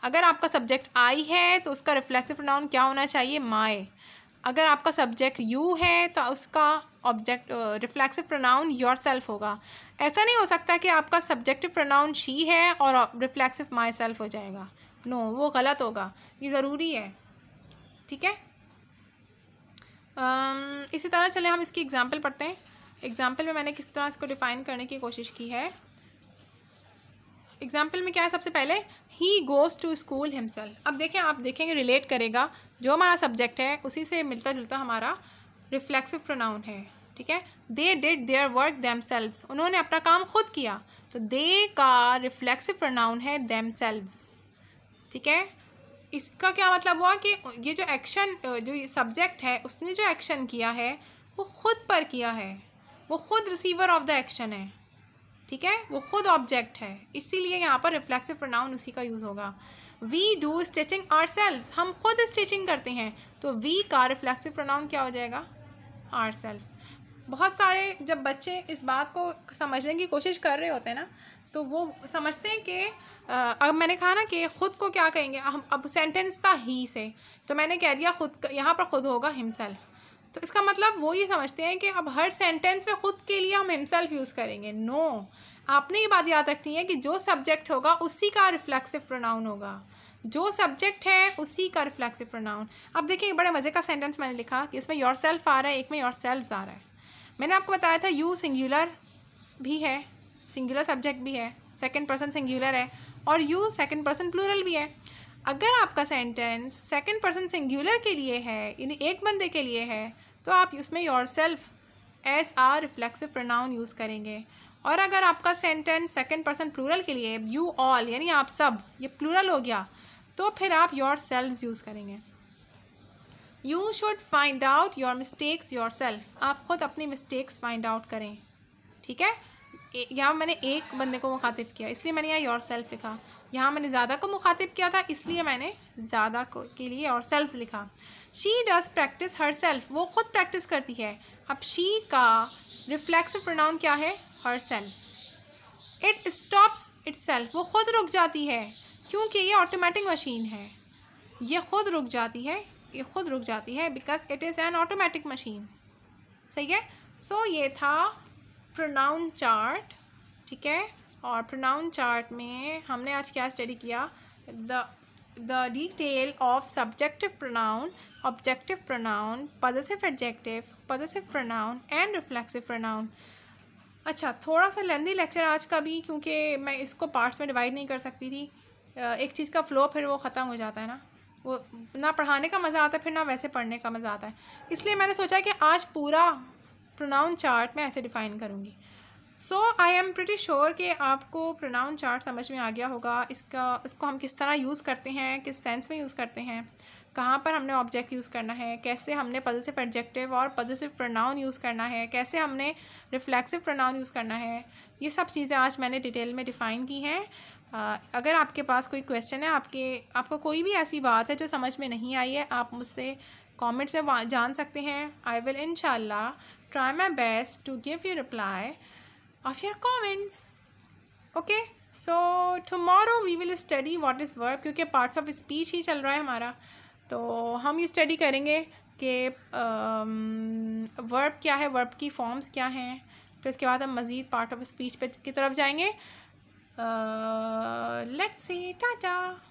Speaker 1: अगर आपका सब्जेक्ट आई है तो उसका रिफ्लेक्सिव प्रोनाउन क्या होना चाहिए माई अगर आपका सब्जेक्ट यू है तो उसका object reflexive pronoun yourself होगा ऐसा नहीं हो सकता कि आपका सब्जेक्टिव प्रोनाउन शी है और रिफ्लेक्सिव माई सेल्फ हो जाएगा नो no, वो गलत होगा ये ज़रूरी है ठीक है um, इसी तरह चले हम इसकी एग्ज़ाम्पल पढ़ते हैं एग्ज़ाम्पल में मैंने किस तरह इसको डिफ़ाइन करने की कोशिश की है एग्जाम्पल में क्या है सबसे पहले he goes to school himself अब देखें आप देखेंगे रिलेट करेगा जो हमारा सब्जेक्ट है उसी से मिलता जुलता हमारा रिफ्लेक्सिव प्रोनाउन है ठीक है they did their work them उन्होंने अपना काम खुद किया तो दे का रिफ्लेक्सिव प्रोनाउन है दैम ठीक है इसका क्या मतलब हुआ कि ये जो एक्शन जो सब्जेक्ट है उसने जो एक्शन किया है वो खुद पर किया है वो खुद रिसीवर ऑफ द एक्शन है ठीक है वो खुद ऑब्जेक्ट है इसीलिए यहाँ पर रिफ्लेक्सिव प्रोनाउन उसी का यूज़ होगा वी डू स्टिचिंग आर हम खुद स्टिचिंग करते हैं तो वी का रिफ्लेक्सिव प्रोनाउन क्या हो जाएगा आर बहुत सारे जब बच्चे इस बात को समझने की कोशिश कर रहे होते हैं ना तो वो समझते हैं कि अब मैंने कहा ना कि ख़ुद को क्या कहेंगे हम अब सेंटेंस था ही से तो मैंने कह दिया खुद यहाँ पर खुद होगा हिमसेल्फ तो इसका मतलब वो ये समझते हैं कि अब हर सेंटेंस में ख़ुद के लिए हम हिमसेल्फ यूज़ करेंगे नो आपने ये बात याद रखनी है कि जो सब्जेक्ट होगा उसी का रिफ्लेक्सिव प्रोनाउन होगा जो सब्जेक्ट है उसी का रिफ्लेक्सिव प्रोनाउन अब देखिए बड़े मज़े का सेंटेंस मैंने लिखा कि इसमें योर सेल्फ आ रहा है एक में योर सेल्फ आ रहा है मैंने आपको बताया था यू सिंगुलर भी है सिंगुलर सब्जेक्ट भी है सेकेंड पर्सन सिंगुलर है और यू सेकेंड पर्सन प्लूरल भी है अगर आपका सेंटेंस सेकेंड पर्सन सिंगुलर के लिए है यानी एक बंदे के लिए है तो आप उसमें yourself S or reflexive pronoun use करेंगे और अगर आपका सेंटेंस सेकेंड पर्सन प्लूरल के लिए यू ऑल यानी आप सब ये प्लूरल हो गया तो फिर आप योर सेल्फ यूज़ करेंगे you should find out your mistakes yourself आप ख़ुद अपनी मिस्टेक्स फाइंड आउट करें ठीक है यहाँ मैंने एक बंदे को मुखातिब किया इसलिए मैंने यहाँ योर सेल्फ लिखा यहाँ मैंने ज़्यादा को मुखातिब किया था इसलिए मैंने ज़्यादा को के लिए और सेल्फ लिखा she does practice herself वो ख़ुद प्रैक्टिस करती है अब शी का रिफ्लेक्सिव प्रोनाउन क्या है herself it stops itself वो ख़ुद रुक जाती है क्योंकि ये ऑटोमेटिक मशीन है ये ख़ुद रुक जाती है ये ख़ुद रुक जाती है because it is an automatic machine सही है सो so, ये था प्रोनाउन चार्ट ठीक है और प्रोनाउन चार्ट में हमने आज क्या स्टडी किया the the detail of subjective pronoun objective pronoun positive adjective positive pronoun and reflexive pronoun अच्छा थोड़ा सा लेंदी लेक्चर आज का भी क्योंकि मैं इसको पार्ट्स में डिवाइड नहीं कर सकती थी एक चीज़ का फ्लो फिर वो ख़त्म हो जाता है ना वो ना पढ़ाने का मज़ा आता है फिर ना वैसे पढ़ने का मज़ा आता है इसलिए मैंने सोचा कि आज पूरा प्रोनाउन चार्ट मैं ऐसे डिफ़ाइन करूँगी so I am pretty sure कि आपको प्रोनाउन चार्ट समझ में आ गया होगा इसका इसको हम किस तरह यूज़ करते हैं किस सेंस में यूज़ करते हैं कहाँ पर हमने ऑब्जेक्ट यूज़ करना है कैसे हमने पॉजिटिव एडजेक्टिव और पॉजिटिव प्रोनाउन यूज़ करना है कैसे हमने रिफ्लेक्सिव प्रोनाउन यूज़ करना है ये सब चीज़ें आज मैंने डिटेल में डिफ़ाइन की हैं अगर आपके पास कोई क्वेश्चन है आपके आपको कोई भी ऐसी बात है जो समझ में नहीं आई है आप मुझसे कॉमेंट्स में जान सकते हैं I will in try my best to give you reply of your comments okay so tomorrow we will study what is verb क्योंकि parts of speech ही चल रहा है हमारा तो हम ये study करेंगे कि वर्ब um, क्या है वर्ब की फॉर्म्स क्या हैं फिर उसके बाद हम मज़ीद पार्ट ऑफ स्पीच पे की तरफ जाएंगे लेट्स सी टाटा